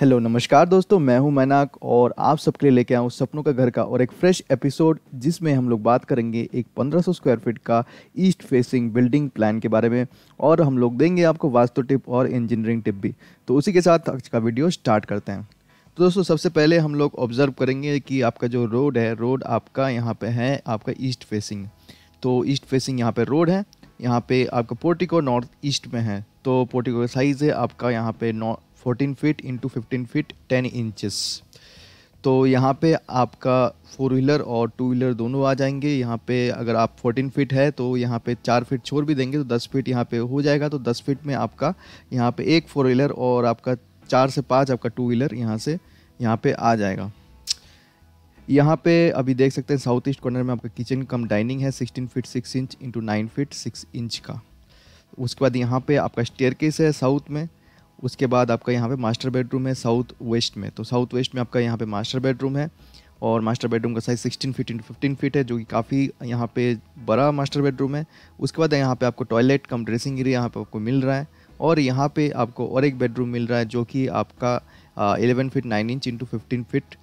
hello नमस्कार दोस्तों मैं हूं मैनाक और आप सबके लिए लेके आऊँ सपनों का घर का और एक फ्रेश एपिसोड जिसमें हम लोग बात करेंगे एक 1500 स्क्वायर फीट का ईस्ट फेसिंग बिल्डिंग प्लान के बारे में और हम लोग देंगे आपको वास्तु टिप और इंजीनियरिंग टिप भी तो उसी के साथ आज का वीडियो स्टार्ट करते हैं तो दोस्तों सबसे पहले हम लोग ऑब्ज़र्व करेंगे कि आपका जो रोड है रोड आपका यहाँ पर है आपका ईस्ट फेसिंग तो ईस्ट फेसिंग यहाँ पर रोड है यहाँ पे आपका पोर्टिको नॉर्थ ईस्ट में है तो पोर्टिको का साइज़ है आपका यहाँ पे north 14 feet into fifteen feet ten inches तो यहाँ पे आपका फोर व्हीलर और टू व्हीलर दोनों आ जाएंगे यहाँ पे अगर आप 14 फीट है तो यहाँ पे चार फीट छोड़ भी देंगे तो 10 फीट यहाँ पे हो जाएगा तो 10 फीट में आपका यहाँ पे एक फोर व्हीलर और आपका चार से पाँच आपका टू व्हीलर यहाँ से यहाँ पे आ जाएगा यहाँ पे अभी देख सकते हैं साउथ ईस्ट कॉर्नर में आपका किचन कम डाइनिंग है sixteen feet six inch into nine feet six inch का उसके बाद यहाँ पे आपका स्टेयर है साउथ में उसके बाद आपका यहाँ पे मास्टर बेडरूम है साउथ वेस्ट में तो साउथ वेस्ट में आपका यहाँ पे मास्टर बेडरूम है और मास्टर बेडरूम का size 16 feet into fifteen feet है जो कि काफ़ी यहाँ पे बड़ा मास्टर बेडरूम है उसके बाद यहाँ पे आपको टॉयलेट कम ड्रेसिंग एरिया यहाँ पे आपको मिल रहा है और यहाँ पे आपको और एक बेडरूम मिल रहा है जो कि आपका eleven feet nine inch into fifteen feet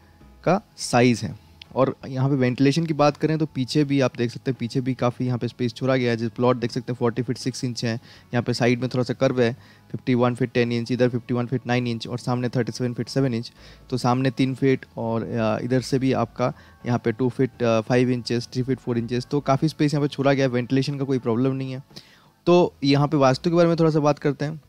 का साइज़ है और यहाँ पे वेंटिलेशन की बात करें तो पीछे भी आप देख सकते हैं पीछे भी काफ़ी यहाँ पे स्पेस छोड़ा गया है जिस प्लॉट देख सकते हैं फोर्टी फिट सिक्स इंच है यहाँ पे साइड में थोड़ा सा कर्व है fifty one feet ten inch इधर fifty one feet nine inch और सामने thirty seven feet seven inch तो सामने तीन फिट और इधर से भी आपका यहाँ पे two feet five inches three feet four inches तो काफ़ी स्पेस यहाँ पर छोड़ा गया है वेंटिलेशन का कोई प्रॉब्लम नहीं है तो यहाँ पर वास्तु के बारे में थोड़ा सा बात करते हैं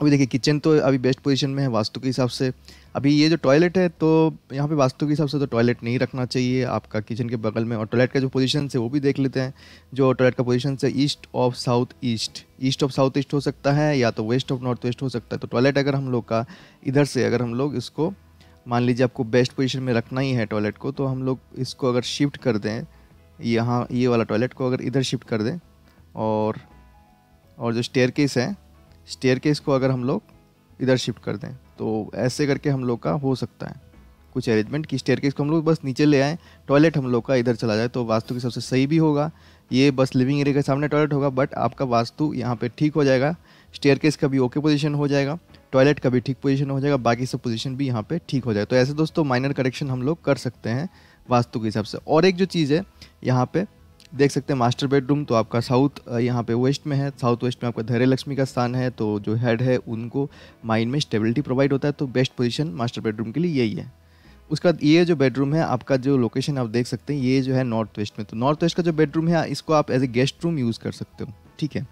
अभी देखिए किचन तो अभी बेस्ट पोजीशन में है वास्तु के हिसाब से अभी ये जो टॉयलेट है तो यहाँ पे वास्तु के हिसाब से तो टॉयलेट नहीं रखना चाहिए आपका किचन के बगल में और टॉयलेट का जो पोजीशन है वो भी देख लेते हैं जो टॉयलेट का पोजीशन है east of south east east of south east हो सकता है या तो वेस्ट ऑफ नॉर्थ वेस्ट हो सकता है तो टॉयलेट अगर हम लोग का इधर से अगर हम लोग इसको मान लीजिए आपको बेस्ट पोजिशन में रखना ही है टॉयलेट को तो हम लोग इसको अगर शिफ्ट कर दें यहाँ ये वाला टॉयलेट को अगर इधर शिफ्ट कर दें और और जो स्टेयर केस है स्टेयर केस को अगर हम लोग इधर शिफ्ट कर दें तो ऐसे करके हम लोग का हो सकता है कुछ अरेंजमेंट कि स्टेयर केस को हम लोग बस नीचे ले आएँ टॉयलेट हम लोग का इधर चला जाए तो वास्तु के सबसे सही भी होगा ये बस लिविंग एरिया के सामने टॉयलेट होगा बट आपका वास्तु यहाँ पर ठीक हो जाएगा स्टेयर केस का भी ओके पोजिशन हो जाएगा टॉयलेट का भी ठीक पोजीशन हो जाएगा बाकी सब पोजीशन भी यहाँ पे ठीक हो जाएगा तो ऐसे दोस्तों माइनर करेक्शन हम लोग कर सकते हैं वास्तु के हिसाब से और एक जो चीज़ है यहाँ पे देख सकते हैं मास्टर बेडरूम तो आपका साउथ यहाँ पे वेस्ट में है साउथ वेस्ट में आपका धैर्य लक्ष्मी का स्थान है तो जो हेड है उनको माइंड में स्टेबिलिटी प्रोवाइड होता है तो बेस्ट पोजीशन मास्टर बेडरूम के लिए यही है उसका ये जो बेडरूम है आपका जो लोकेशन आप देख सकते हैं ये जो है नॉर्थ वेस्ट में तो नॉर्थ वेस्ट का जो बेडरूम है इसको आप as a guest room use कर सकते हो ठीक है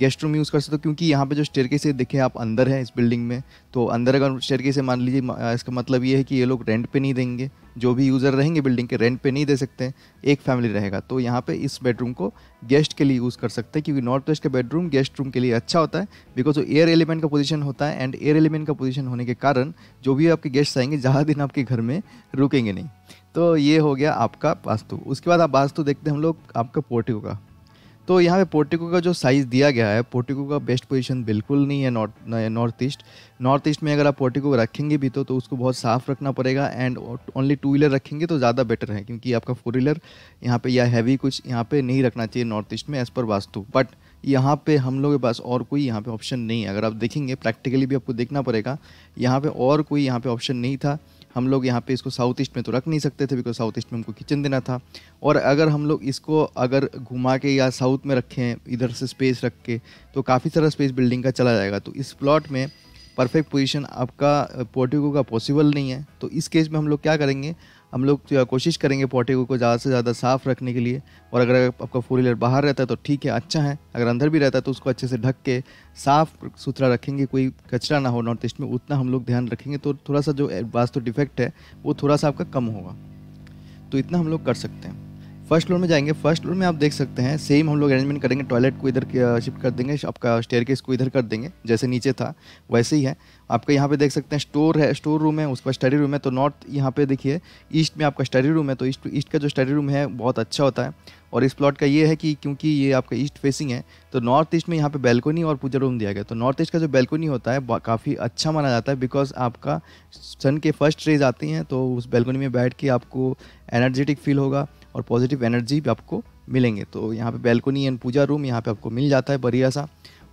गेस्ट रूम यूज़ कर सकते हो क्योंकि यहाँ पे जो स्टेयर से देखें आप अंदर हैं इस बिल्डिंग में तो अंदर अगर स्टेयर से मान लीजिए इसका मतलब ये है कि ये लोग रेंट पे नहीं देंगे जो भी यूज़र रहेंगे बिल्डिंग के रेंट पे नहीं दे सकते एक फैमिली रहेगा तो यहाँ पे इस बेडरूम को गेस्ट के लिए यूज़ कर सकते हैं क्योंकि नॉर्थ वेस्ट का बेडरूम गेस्ट रूम के लिए अच्छा होता है बिकॉज वो एयर एलिमेंट का पोजीशन होता है एंड एयर एलिमेंट का पोजीशन होने के कारण जो भी आपके गेस्ट आएंगे ज़्यादा दिन आपके घर में रुकेंगे नहीं तो ये हो गया आपका वास्तु उसके बाद आप वास्तु देखते हैं हम लोग आपका पोर्टिको का तो यहाँ पे पोर्टिको का जो साइज़ दिया गया है पोर्टिको का बेस्ट पोजीशन बिल्कुल नहीं है north north east north east में अगर आप पोर्टिको रखेंगे भी तो तो उसको बहुत साफ़ रखना पड़ेगा एंड ओनली टू व्हीलर रखेंगे तो ज़्यादा बेटर है क्योंकि आपका फोर व्हीलर यहाँ पर या हैवी कुछ यहाँ पर नहीं रखना चाहिए नॉर्थ ईस्ट में एज़ पर वास्तु बट यहाँ पे हम लोग के पास और कोई यहाँ पे ऑप्शन नहीं है अगर आप देखेंगे प्रैक्टिकली भी आपको देखना पड़ेगा यहाँ पे और कोई यहाँ पे ऑप्शन नहीं था हम लोग यहाँ पे इसको साउथ ईस्ट में तो रख नहीं सकते थे बिकॉज साउथ ईस्ट में हमको किचन देना था और अगर हम लोग इसको अगर घुमा के या साउथ में रखें इधर से स्पेस रख के तो काफ़ी सारा स्पेस बिल्डिंग का चला जाएगा तो इस प्लॉट में परफेक्ट पोजिशन आपका पोर्टिको का पॉसिबल नहीं है तो इस केस में हम लोग क्या करेंगे हम लोग तो कोशिश करेंगे पोटेगो को ज़्यादा से ज़्यादा साफ़ रखने के लिए और अगर आपका फोर व्हीलर बाहर रहता है तो ठीक है अच्छा है अगर अंदर भी रहता है तो उसको अच्छे से ढक के साफ़ सुथरा रखेंगे कोई कचरा ना हो नॉर्थ ईस्ट में उतना हम लोग ध्यान रखेंगे तो थोड़ा सा जो वास्तु तो डिफेक्ट है वो थोड़ा सा आपका कम होगा तो इतना हम लोग कर सकते हैं फर्स्ट फ्लोर में जाएंगे फर्स्ट फ्लोर में आप देख सकते हैं सेम हम लोग अरेंजमेंट करेंगे टॉयलेट को इधर शिफ्ट कर देंगे आपका स्टेयर केस को इधर कर देंगे जैसे नीचे था वैसे ही है आपका यहाँ पे देख सकते हैं स्टोर है स्टोर रूम है उसका स्टडी रूम है तो नॉर्थ यहाँ पे देखिए ईस्ट में आपका स्टडी रूम है तो ईस्ट ईस्ट का जो स्टडी रूम है बहुत अच्छा होता है और इस प्लॉट का ये है कि क्योंकि ये आपका ईस्ट फेसिंग है तो नॉर्थ ईस्ट में यहाँ पे बैलकोनी और पूजा रूम दिया गया तो नॉर्थ ईस्ट का जो बैलकोनी होता है काफ़ी अच्छा माना जाता है बिकॉज आपका सन के फर्स्ट रेज आती हैं तो उस बेलकोनी में बैठ के आपको एनर्जेटिक फील होगा और पॉजिटिव एनर्जी भी आपको मिलेंगे तो यहाँ पे बैल्कोनी एंड पूजा रूम यहाँ पे आपको मिल जाता है बढ़िया सा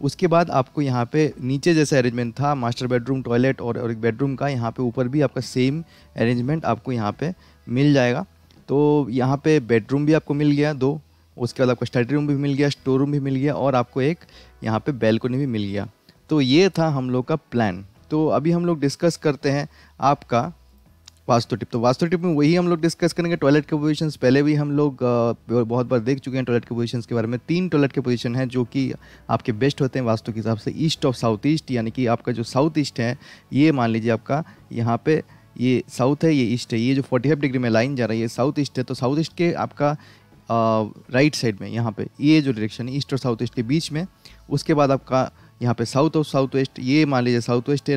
उसके बाद आपको यहाँ पे नीचे जैसा अरेंजमेंट था मास्टर बेडरूम टॉयलेट और, और एक बेडरूम का यहाँ पे ऊपर भी आपका सेम अरेंजमेंट आपको यहाँ पे मिल जाएगा तो यहाँ पे बेडरूम भी आपको मिल गया दो उसके बाद आपको स्टडी रूम भी मिल गया स्टोर रूम भी मिल गया और आपको एक यहाँ पे बैल्कोनी भी मिल गया तो ये था हम लोग का प्लान तो अभी हम लोग डिस्कस करते हैं आपका वास्तु टिप तो वास्तु टिप में वही हम लोग डिस्कस करेंगे टॉयलेट के पोजिशन पहले भी हम लोग बहुत बार देख चुके हैं टॉयलेट के पोजिशन के बारे में तीन टॉयलेट के पोजीशन हैं जो कि आपके बेस्ट होते हैं वास्तु के हिसाब से ईस्ट ऑफ साउथ ईस्ट यानी कि आपका जो साउथ ईस्ट है ये मान लीजिए आपका यहाँ पे ये साउथ है ये ईस्ट है ये जो फोर्टी फाइव डिग्री में लाइन जा रहा है ये साउथ ईस्ट है तो साउथ ईस्ट के आपका राइट साइड में यहाँ पे ये जो डायरेक्शन है ईस्ट और साउथ ईस्ट के बीच में उसके बाद आपका यहाँ पे साउथ और साउथ वेस्ट ये मान लीजिए साउथ वेस्ट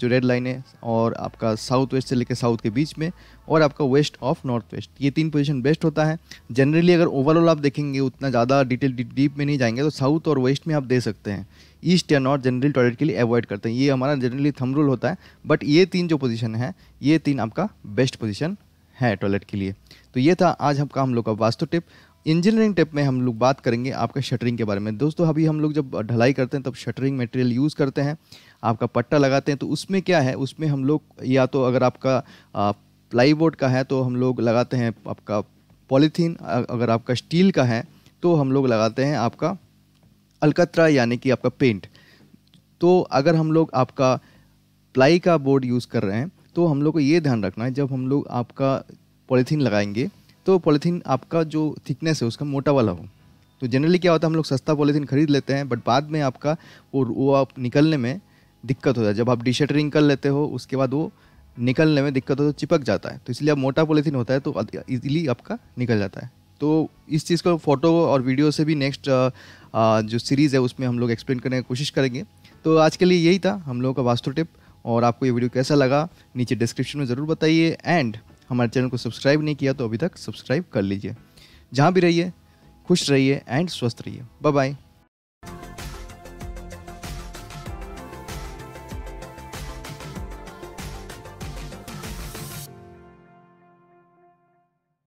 जो रेड लाइन है और आपका साउथ वेस्ट से लेकर साउथ के बीच में और आपका वेस्ट ऑफ नॉर्थ वेस्ट ये तीन पोजीशन बेस्ट होता है जनरली अगर ओवरऑल आप देखेंगे उतना ज़्यादा डिटेल डीप में नहीं जाएंगे तो साउथ और वेस्ट में आप दे सकते हैं ईस्ट या नॉर्थ जनरली टॉयलेट के लिए अवॉइड करते हैं ये हमारा जनरली थम रूल होता है बट ये तीन जो पोजिशन है ये तीन आपका बेस्ट पोजिशन है टॉयलेट के लिए तो ये था आज आपका हम लोग का वास्तु टिप इंजीनियरिंग टिप में हम लोग बात करेंगे आपका शटरिंग के बारे में दोस्तों अभी हम लोग जब ढलाई करते हैं तब शटरिंग मटेरियल यूज़ करते हैं आपका पट्टा लगाते हैं तो उसमें क्या है उसमें हम लोग या तो अगर आपका प्लाईवुड का है तो हम लोग लगाते हैं आपका पॉलीथीन अगर आपका स्टील का है तो हम लोग लगाते हैं आपका अलकतरा यानी कि आपका पेंट तो अगर हम लोग आपका प्लाई का बोर्ड यूज़ कर रहे हैं तो हम लोग को ये ध्यान रखना है जब हम लोग आपका पॉलीथीन लगाएंगे तो पॉलीथीन आपका जो थिकनेस है उसका मोटा वाला हो तो जनरली क्या होता है हम लोग सस्ता पॉलीथीन खरीद लेते हैं बट बाद में आपका वो वो आप निकलने में दिक्कत होता है जब आप डिशटरिंग कर लेते हो उसके बाद वो निकलने में दिक्कत होता तो है चिपक जाता है तो इसलिए आप मोटा पॉलीथीन होता है तो ईजिली आपका निकल जाता है तो इस चीज़ को फ़ोटो और वीडियो से भी नेक्स्ट जो सीरीज़ है उसमें हम लोग एक्सप्लेन करने की कोशिश करेंगे तो आज के लिए यही था हम लोगों का वास्तु टिप और आपको ये वीडियो कैसा लगा नीचे डिस्क्रिप्शन में ज़रूर बताइए एंड हमारे चैनल को सब्सक्राइब नहीं किया तो अभी तक सब्सक्राइब कर लीजिए जहाँ भी रहिए खुश रहिए एंड स्वस्थ रहिए बाय बाय